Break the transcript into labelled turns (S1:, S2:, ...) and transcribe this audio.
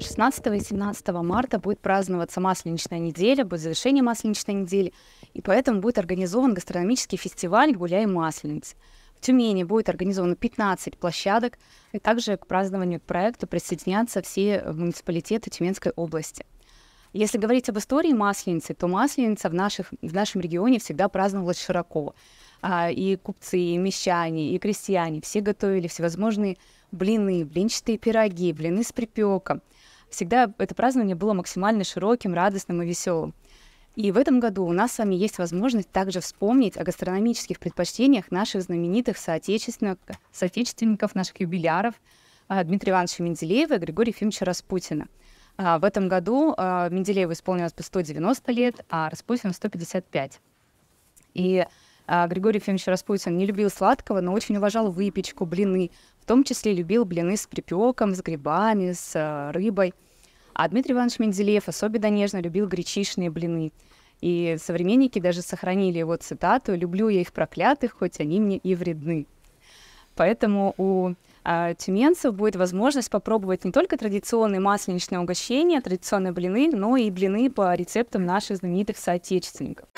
S1: 16 и 17 марта будет праздноваться Масленичная неделя, будет завершение Масленичной недели, и поэтому будет организован гастрономический фестиваль «Гуляй масленицы. В Тюмени будет организовано 15 площадок, и также к празднованию проекта присоединятся все муниципалитеты Тюменской области. Если говорить об истории Масленицы, то Масленица в, наших, в нашем регионе всегда праздновалась широко. А, и купцы, и мещане, и крестьяне, все готовили всевозможные блины, блинчатые пироги, блины с припеком. Всегда это празднование было максимально широким, радостным и веселым. И в этом году у нас с вами есть возможность также вспомнить о гастрономических предпочтениях наших знаменитых соотечественников, соотечественников наших юбиляров а, Дмитрия Ивановича Менделеева и Григория Ефимовича Распутина. А, в этом году Менделееву исполнилось бы 190 лет, а Распутину 155. И а Григорий Ефимович Распутин не любил сладкого, но очень уважал выпечку, блины, в том числе любил блины с припеком, с грибами, с а, рыбой. А Дмитрий Иванович Менделеев особенно нежно любил гречишные блины. И современники даже сохранили его цитату «люблю я их проклятых, хоть они мне и вредны». Поэтому у а, тюменцев будет возможность попробовать не только традиционные масленичные угощения, традиционные блины, но и блины по рецептам наших знаменитых соотечественников.